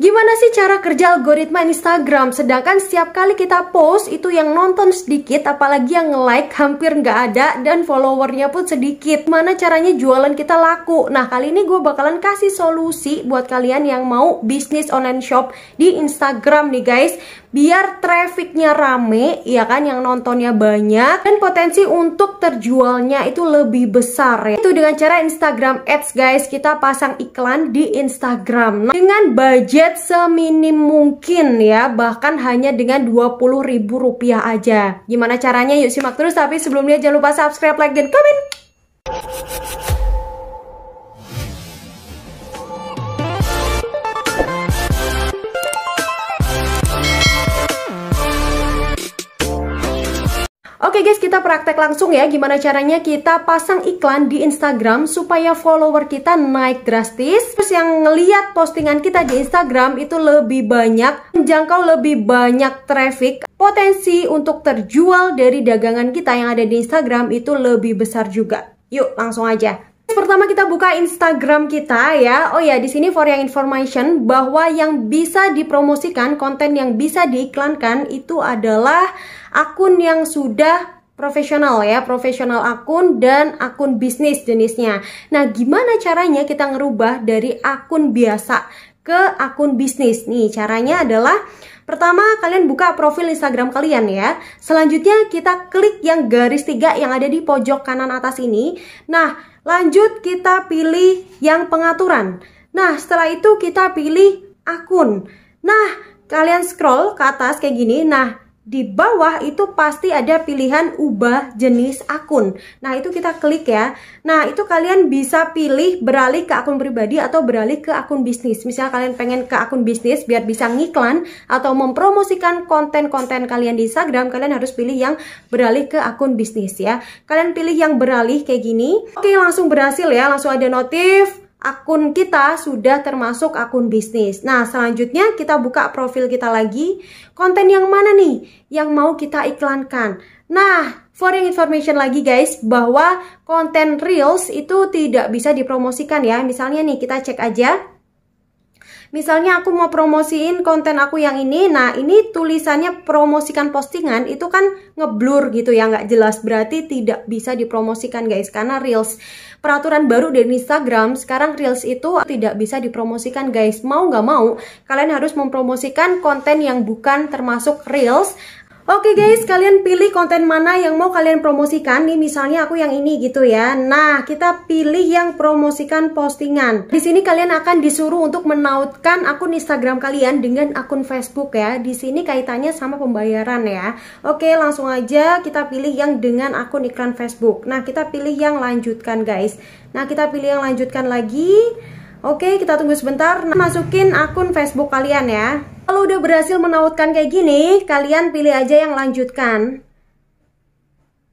Gimana sih cara kerja algoritma Instagram? Sedangkan setiap kali kita post itu yang nonton sedikit, apalagi yang like hampir nggak ada dan followernya pun sedikit. Mana caranya jualan kita laku? Nah kali ini gue bakalan kasih solusi buat kalian yang mau bisnis online shop di Instagram nih guys biar trafficnya rame ya kan yang nontonnya banyak dan potensi untuk terjualnya itu lebih besar ya itu dengan cara Instagram Ads guys kita pasang iklan di Instagram nah, dengan budget seminim mungkin ya bahkan hanya dengan Rp20.000 aja gimana caranya yuk simak terus tapi sebelumnya jangan lupa subscribe like dan komen Oke guys, kita praktek langsung ya gimana caranya kita pasang iklan di Instagram supaya follower kita naik drastis. Terus yang ngeliat postingan kita di Instagram itu lebih banyak, menjangkau lebih banyak traffic. Potensi untuk terjual dari dagangan kita yang ada di Instagram itu lebih besar juga. Yuk, langsung aja pertama kita buka Instagram kita ya. Oh ya, di sini for yang information bahwa yang bisa dipromosikan, konten yang bisa diiklankan itu adalah akun yang sudah profesional ya, profesional akun dan akun bisnis jenisnya. Nah, gimana caranya kita ngerubah dari akun biasa ke akun bisnis? Nih, caranya adalah Pertama, kalian buka profil Instagram kalian ya. Selanjutnya, kita klik yang garis tiga yang ada di pojok kanan atas ini. Nah, lanjut kita pilih yang pengaturan. Nah, setelah itu kita pilih akun. Nah, kalian scroll ke atas kayak gini. Nah, di bawah itu pasti ada pilihan ubah jenis akun. Nah, itu kita klik ya. Nah, itu kalian bisa pilih beralih ke akun pribadi atau beralih ke akun bisnis. Misal kalian pengen ke akun bisnis biar bisa ngiklan atau mempromosikan konten-konten kalian di Instagram, kalian harus pilih yang beralih ke akun bisnis ya. Kalian pilih yang beralih kayak gini. Oke, langsung berhasil ya. Langsung ada notif akun kita sudah termasuk akun bisnis. Nah, selanjutnya kita buka profil kita lagi. Konten yang mana nih yang mau kita iklankan? Nah, for information lagi guys, bahwa konten Reels itu tidak bisa dipromosikan ya. Misalnya nih, kita cek aja misalnya aku mau promosiin konten aku yang ini nah ini tulisannya promosikan postingan itu kan ngeblur gitu ya nggak jelas berarti tidak bisa dipromosikan guys karena reels peraturan baru dari Instagram sekarang reels itu tidak bisa dipromosikan guys mau nggak mau kalian harus mempromosikan konten yang bukan termasuk reels Oke guys, kalian pilih konten mana yang mau kalian promosikan. Nih misalnya aku yang ini gitu ya. Nah, kita pilih yang promosikan postingan. Di sini kalian akan disuruh untuk menautkan akun Instagram kalian dengan akun Facebook ya. Di sini kaitannya sama pembayaran ya. Oke, langsung aja kita pilih yang dengan akun iklan Facebook. Nah, kita pilih yang lanjutkan guys. Nah, kita pilih yang lanjutkan lagi. Oke, kita tunggu sebentar. Nah, masukin akun Facebook kalian ya. Kalau udah berhasil menautkan kayak gini, kalian pilih aja yang lanjutkan.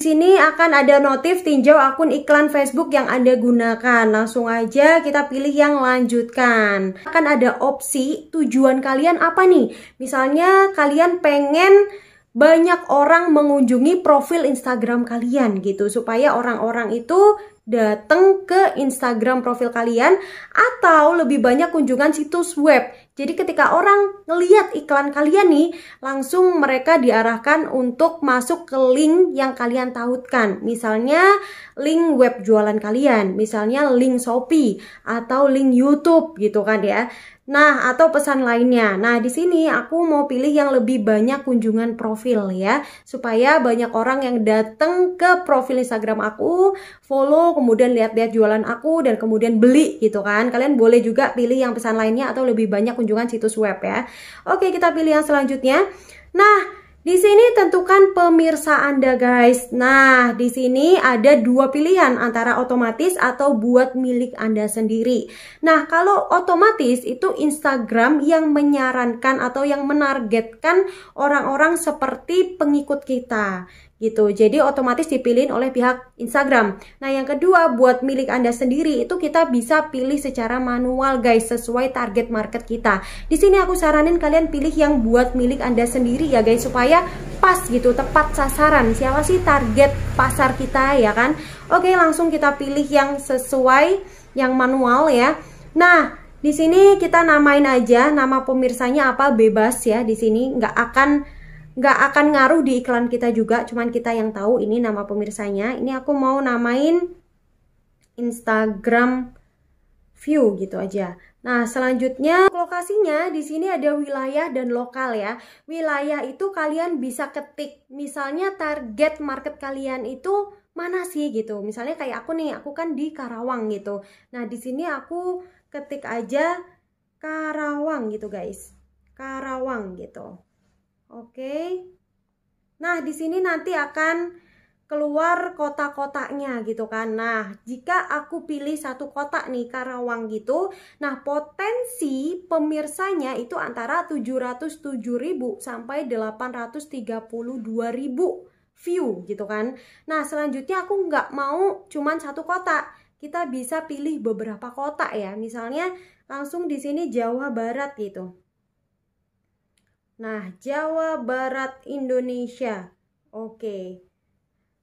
Di sini akan ada notif tinjau akun iklan Facebook yang Anda gunakan. Langsung aja kita pilih yang lanjutkan. Akan ada opsi tujuan kalian apa nih? Misalnya kalian pengen banyak orang mengunjungi profil Instagram kalian gitu supaya orang-orang itu datang ke Instagram profil kalian atau lebih banyak kunjungan situs web jadi ketika orang ngeliat iklan kalian nih, langsung mereka diarahkan untuk masuk ke link yang kalian tautkan. Misalnya link web jualan kalian, misalnya link Shopee atau link YouTube gitu kan ya. Nah, atau pesan lainnya. Nah, di sini aku mau pilih yang lebih banyak kunjungan profil ya, supaya banyak orang yang datang ke profil Instagram aku, follow, kemudian lihat-lihat jualan aku dan kemudian beli gitu kan. Kalian boleh juga pilih yang pesan lainnya atau lebih banyak kunjungan kunjungan situs web ya. Oke, kita pilih yang selanjutnya. Nah, di sini tentukan pemirsa Anda guys. Nah, di sini ada dua pilihan antara otomatis atau buat milik Anda sendiri. Nah, kalau otomatis itu Instagram yang menyarankan atau yang menargetkan orang-orang seperti pengikut kita gitu. Jadi otomatis dipilihin oleh pihak Instagram. Nah, yang kedua buat milik Anda sendiri itu kita bisa pilih secara manual guys sesuai target market kita. Di sini aku saranin kalian pilih yang buat milik Anda sendiri ya guys supaya pas gitu, tepat sasaran. Siapa sih target pasar kita ya kan? Oke, langsung kita pilih yang sesuai yang manual ya. Nah, di sini kita namain aja nama pemirsanya apa bebas ya. Di sini nggak akan nggak akan ngaruh di iklan kita juga cuman kita yang tahu ini nama pemirsanya ini aku mau namain Instagram view gitu aja Nah, selanjutnya lokasinya di sini ada wilayah dan lokal ya. Wilayah itu kalian bisa ketik. Misalnya target market kalian itu mana sih gitu. Misalnya kayak aku nih, aku kan di Karawang gitu. Nah, di sini aku ketik aja Karawang gitu, guys. Karawang gitu. Oke. Nah, di sini nanti akan keluar kotak-kotaknya gitu kan. Nah, jika aku pilih satu kotak nih Karawang gitu, nah potensi pemirsanya itu antara 707.000 sampai 832.000 view gitu kan. Nah selanjutnya aku nggak mau cuman satu kotak. Kita bisa pilih beberapa kotak ya. Misalnya langsung di sini Jawa Barat gitu. Nah, Jawa Barat Indonesia. Oke.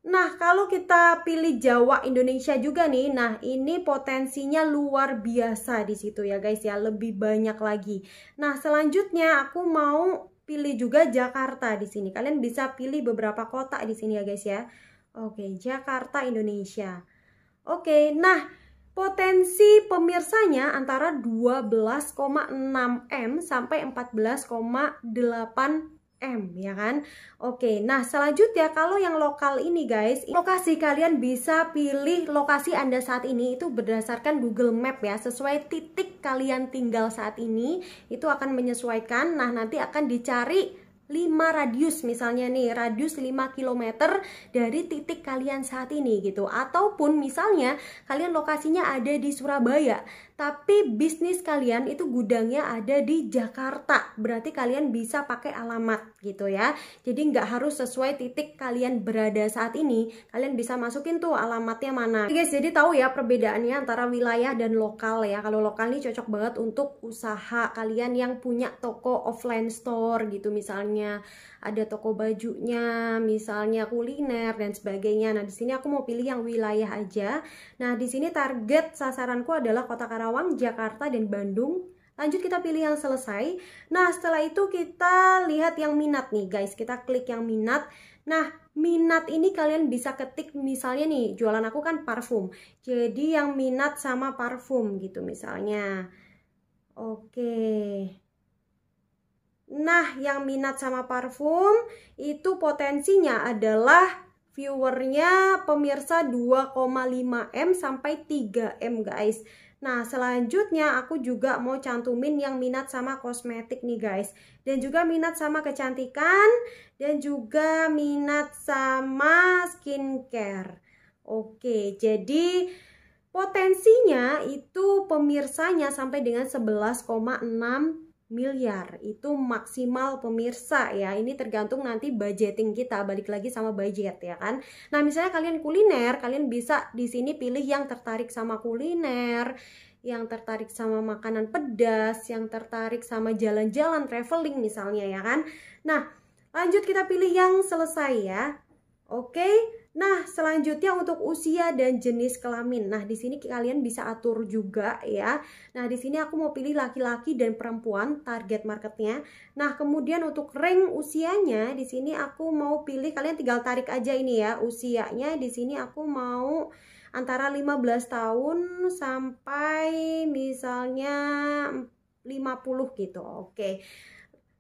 Nah, kalau kita pilih Jawa Indonesia juga nih, nah ini potensinya luar biasa di situ ya guys ya, lebih banyak lagi. Nah, selanjutnya aku mau pilih juga Jakarta di sini. Kalian bisa pilih beberapa kota di sini ya guys ya. Oke, Jakarta Indonesia. Oke, nah potensi pemirsanya antara 12,6 M sampai 14,8 M ya kan Oke nah selanjutnya kalau yang lokal ini guys lokasi kalian bisa pilih lokasi anda saat ini itu berdasarkan Google Map ya sesuai titik kalian tinggal saat ini itu akan menyesuaikan nah nanti akan dicari 5 radius misalnya nih radius 5 km dari titik kalian saat ini gitu ataupun misalnya kalian lokasinya ada di Surabaya tapi bisnis kalian itu gudangnya ada di Jakarta berarti kalian bisa pakai alamat gitu ya jadi nggak harus sesuai titik kalian berada saat ini kalian bisa masukin tuh alamatnya mana Oke guys jadi tahu ya perbedaannya antara wilayah dan lokal ya kalau lokal ini cocok banget untuk usaha kalian yang punya toko offline store gitu misalnya misalnya ada toko bajunya, misalnya kuliner dan sebagainya. Nah, di sini aku mau pilih yang wilayah aja. Nah, di sini target sasaranku adalah Kota Karawang, Jakarta dan Bandung lanjut kita pilih yang selesai nah setelah itu kita lihat yang minat nih guys kita klik yang minat nah minat ini kalian bisa ketik misalnya nih jualan aku kan parfum jadi yang minat sama parfum gitu misalnya oke Nah, yang minat sama parfum itu potensinya adalah viewernya pemirsa 2,5M sampai 3M guys. Nah, selanjutnya aku juga mau cantumin yang minat sama kosmetik nih guys. Dan juga minat sama kecantikan dan juga minat sama skincare. Oke, jadi potensinya itu pemirsanya sampai dengan 11,6 miliar itu maksimal pemirsa ya ini tergantung nanti budgeting kita balik lagi sama budget ya kan nah misalnya kalian kuliner kalian bisa di sini pilih yang tertarik sama kuliner yang tertarik sama makanan pedas yang tertarik sama jalan-jalan traveling misalnya ya kan nah lanjut kita pilih yang selesai ya oke Nah, selanjutnya untuk usia dan jenis kelamin. Nah, di sini kalian bisa atur juga ya. Nah, di sini aku mau pilih laki-laki dan perempuan target marketnya. Nah, kemudian untuk ring usianya di sini aku mau pilih kalian tinggal tarik aja ini ya usianya. Di sini aku mau antara 15 tahun sampai misalnya 50 gitu. Oke.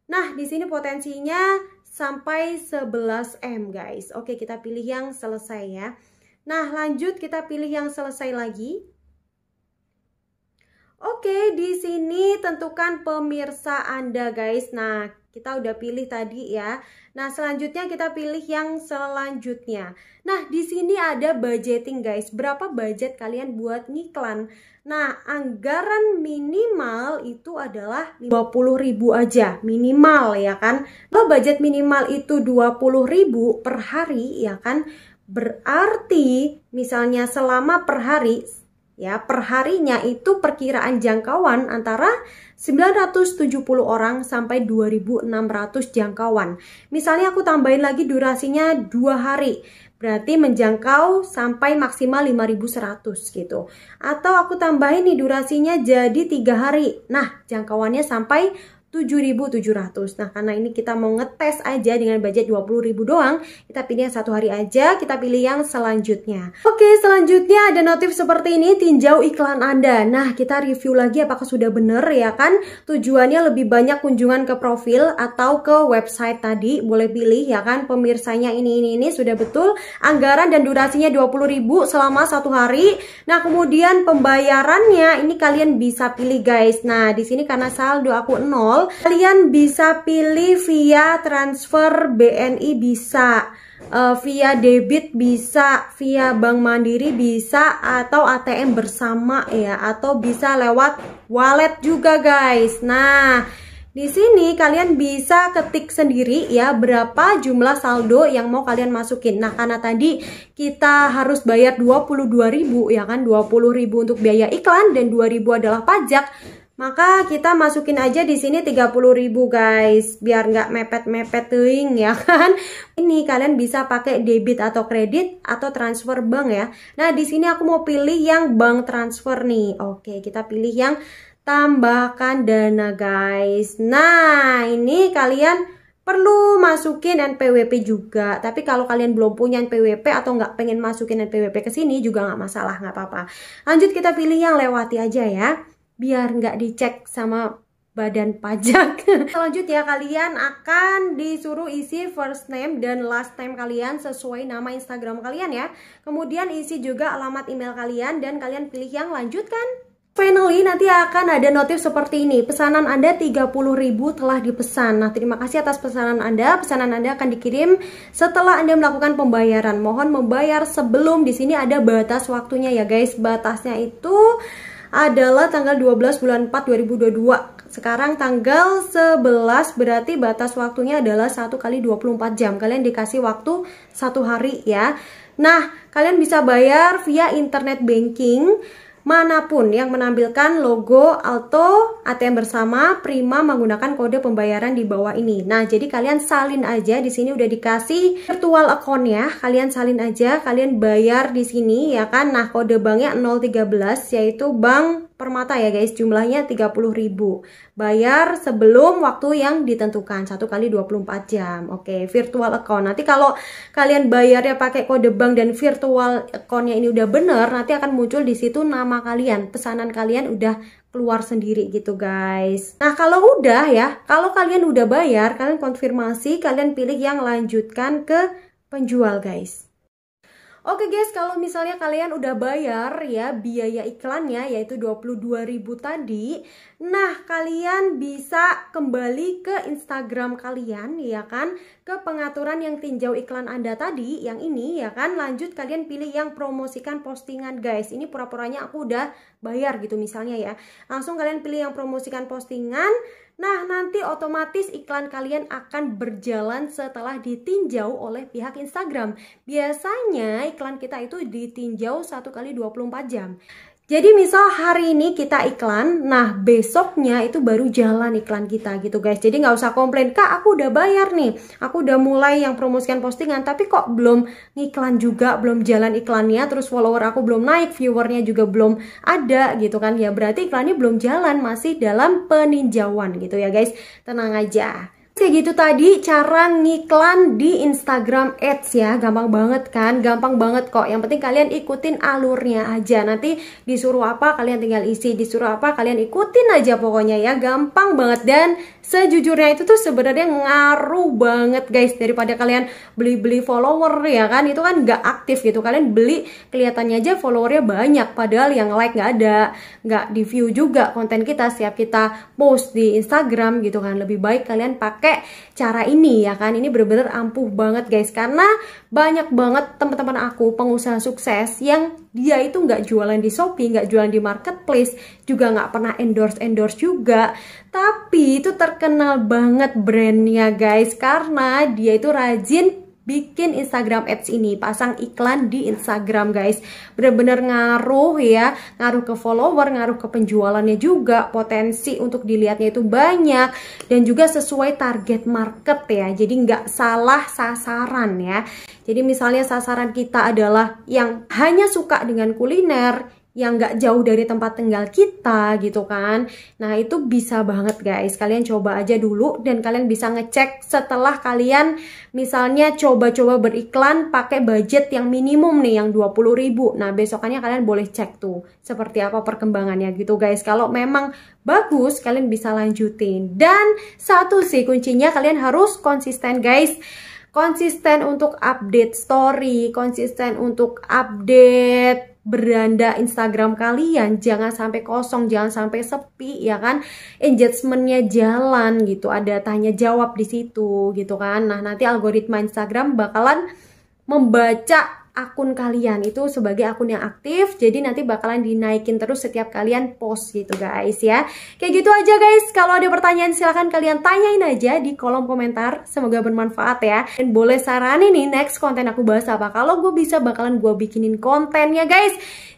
Nah, di sini potensinya sampai 11M guys. Oke, kita pilih yang selesai ya. Nah, lanjut kita pilih yang selesai lagi. Oke, di sini tentukan pemirsa Anda guys. Nah, kita udah pilih tadi ya. Nah, selanjutnya kita pilih yang selanjutnya. Nah, di sini ada budgeting guys. Berapa budget kalian buat ngiklan? Nah, anggaran minimal itu adalah 20.000 aja, minimal ya kan. Kalau budget minimal itu 20.000 per hari ya kan, berarti misalnya selama per hari ya perharinya itu perkiraan jangkauan antara 970 orang sampai 2600 jangkauan misalnya aku tambahin lagi durasinya dua hari berarti menjangkau sampai maksimal 5100 gitu atau aku tambahin nih durasinya jadi tiga hari nah jangkauannya sampai 7.700. Nah, karena ini kita mau ngetes aja dengan budget 20.000 doang, kita pilih yang satu hari aja, kita pilih yang selanjutnya. Oke, selanjutnya ada notif seperti ini, tinjau iklan Anda. Nah, kita review lagi apakah sudah benar ya kan? Tujuannya lebih banyak kunjungan ke profil atau ke website tadi, boleh pilih ya kan pemirsanya ini ini ini sudah betul. Anggaran dan durasinya 20.000 selama satu hari. Nah, kemudian pembayarannya ini kalian bisa pilih guys. Nah, di sini karena saldo aku nol. Kalian bisa pilih via transfer BNI bisa, uh, via debit bisa, via Bank Mandiri bisa, atau ATM bersama ya, atau bisa lewat wallet juga guys. Nah, di sini kalian bisa ketik sendiri ya berapa jumlah saldo yang mau kalian masukin. Nah, karena tadi kita harus bayar 22.000 ya kan, 20.000 untuk biaya iklan dan 2.000 adalah pajak. Maka kita masukin aja di sini 30.000 guys, biar nggak mepet-mepet tuing ya kan. Ini kalian bisa pakai debit atau kredit atau transfer bank ya. Nah, di sini aku mau pilih yang bank transfer nih. Oke, kita pilih yang tambahkan dana guys. Nah, ini kalian perlu masukin NPWP juga. Tapi kalau kalian belum punya NPWP atau nggak pengen masukin NPWP ke sini juga nggak masalah, nggak apa-apa. Lanjut kita pilih yang lewati aja ya biar nggak dicek sama badan pajak. Selanjutnya kalian akan disuruh isi first name dan last name kalian sesuai nama Instagram kalian ya. Kemudian isi juga alamat email kalian dan kalian pilih yang lanjutkan. Finally, nanti akan ada notif seperti ini. Pesanan Anda 30.000 telah dipesan. Nah, terima kasih atas pesanan Anda. Pesanan Anda akan dikirim setelah Anda melakukan pembayaran. Mohon membayar sebelum. Di sini ada batas waktunya ya, guys. Batasnya itu adalah tanggal 12 bulan 4 2022. Sekarang tanggal 11 berarti batas waktunya adalah 1 kali 24 jam. Kalian dikasih waktu satu hari ya. Nah, kalian bisa bayar via internet banking manapun yang menampilkan logo Alto ATM bersama Prima menggunakan kode pembayaran di bawah ini. Nah, jadi kalian salin aja di sini udah dikasih virtual account ya. Kalian salin aja, kalian bayar di sini ya kan. Nah, kode banknya 013 yaitu Bank Permata ya guys, jumlahnya 30.000. Bayar sebelum waktu yang ditentukan, 1 kali 24 jam. Oke, virtual account. Nanti kalau kalian bayarnya pakai kode bank dan virtual accountnya ini udah bener, nanti akan muncul di situ nama sama kalian, pesanan kalian udah keluar sendiri gitu guys. Nah kalau udah ya, kalau kalian udah bayar, kalian konfirmasi, kalian pilih yang lanjutkan ke penjual guys. Oke guys, kalau misalnya kalian udah bayar ya biaya iklannya yaitu 22.000 tadi, nah kalian bisa kembali ke Instagram kalian ya kan, ke pengaturan yang tinjau iklan Anda tadi, yang ini ya kan, lanjut kalian pilih yang promosikan postingan guys. Ini pura-puranya aku udah bayar gitu misalnya ya. Langsung kalian pilih yang promosikan postingan Nah, nanti otomatis iklan kalian akan berjalan setelah ditinjau oleh pihak Instagram. Biasanya iklan kita itu ditinjau 1 kali 24 jam. Jadi misal hari ini kita iklan, nah besoknya itu baru jalan iklan kita gitu guys. Jadi nggak usah komplain, kak aku udah bayar nih, aku udah mulai yang promosikan postingan, tapi kok belum ngiklan juga, belum jalan iklannya, terus follower aku belum naik, viewernya juga belum ada gitu kan. Ya berarti iklannya belum jalan, masih dalam peninjauan gitu ya guys. Tenang aja. Kayak gitu tadi cara ngiklan di Instagram Ads ya Gampang banget kan, gampang banget kok Yang penting kalian ikutin alurnya aja Nanti disuruh apa kalian tinggal isi Disuruh apa kalian ikutin aja pokoknya ya Gampang banget dan sejujurnya itu tuh sebenarnya ngaruh banget guys Daripada kalian beli-beli follower ya kan Itu kan gak aktif gitu Kalian beli kelihatannya aja followernya banyak Padahal yang like gak ada Gak di view juga konten kita Siap kita post di Instagram gitu kan Lebih baik kalian pakai pakai cara ini ya kan ini bener-bener ampuh banget guys karena banyak banget teman-teman aku pengusaha sukses yang dia itu nggak jualan di Shopee nggak jualan di marketplace juga nggak pernah endorse endorse juga tapi itu terkenal banget brandnya guys karena dia itu rajin bikin Instagram ads ini pasang iklan di Instagram guys bener-bener ngaruh ya ngaruh ke follower ngaruh ke penjualannya juga potensi untuk dilihatnya itu banyak dan juga sesuai target market ya jadi nggak salah sasaran ya jadi misalnya sasaran kita adalah yang hanya suka dengan kuliner yang nggak jauh dari tempat tinggal kita gitu kan. Nah itu bisa banget guys, kalian coba aja dulu dan kalian bisa ngecek setelah kalian misalnya coba-coba beriklan pakai budget yang minimum nih yang 20 ribu. Nah besokannya kalian boleh cek tuh seperti apa perkembangannya gitu guys. Kalau memang bagus kalian bisa lanjutin. Dan satu sih kuncinya kalian harus konsisten guys konsisten untuk update story, konsisten untuk update beranda Instagram kalian jangan sampai kosong jangan sampai sepi ya kan engagementnya jalan gitu ada tanya jawab di situ gitu kan nah nanti algoritma Instagram bakalan membaca akun kalian itu sebagai akun yang aktif jadi nanti bakalan dinaikin terus setiap kalian post gitu guys ya kayak gitu aja guys kalau ada pertanyaan silahkan kalian tanyain aja di kolom komentar semoga bermanfaat ya dan boleh saranin nih next konten aku bahas apa kalau gue bisa bakalan gue bikinin kontennya guys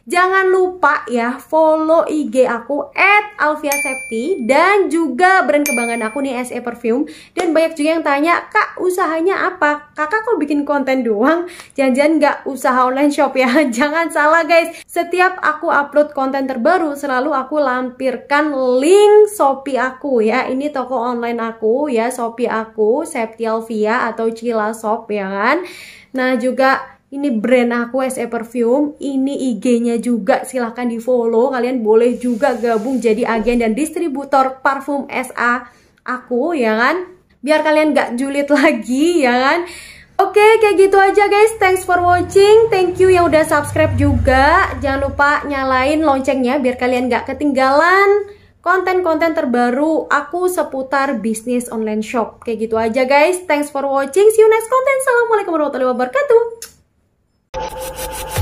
Jangan lupa ya follow IG aku at Alvia Septi dan juga brand kebanggaan aku nih SE Perfume dan banyak juga yang tanya kak usahanya apa kakak kok bikin konten doang jangan-jangan gak usaha online shop ya. Jangan salah guys, setiap aku upload konten terbaru selalu aku lampirkan link Shopee aku ya. Ini toko online aku ya, Shopee aku, Septialvia atau Cila Shop ya kan. Nah juga ini brand aku SE Perfume, ini IG-nya juga silahkan di follow, kalian boleh juga gabung jadi agen dan distributor parfum SA aku ya kan, biar kalian gak julid lagi ya kan. Oke, okay, kayak gitu aja guys. Thanks for watching. Thank you yang udah subscribe juga. Jangan lupa nyalain loncengnya biar kalian gak ketinggalan konten-konten terbaru aku seputar bisnis online shop. Kayak gitu aja guys. Thanks for watching. See you next content. Assalamualaikum warahmatullahi wabarakatuh.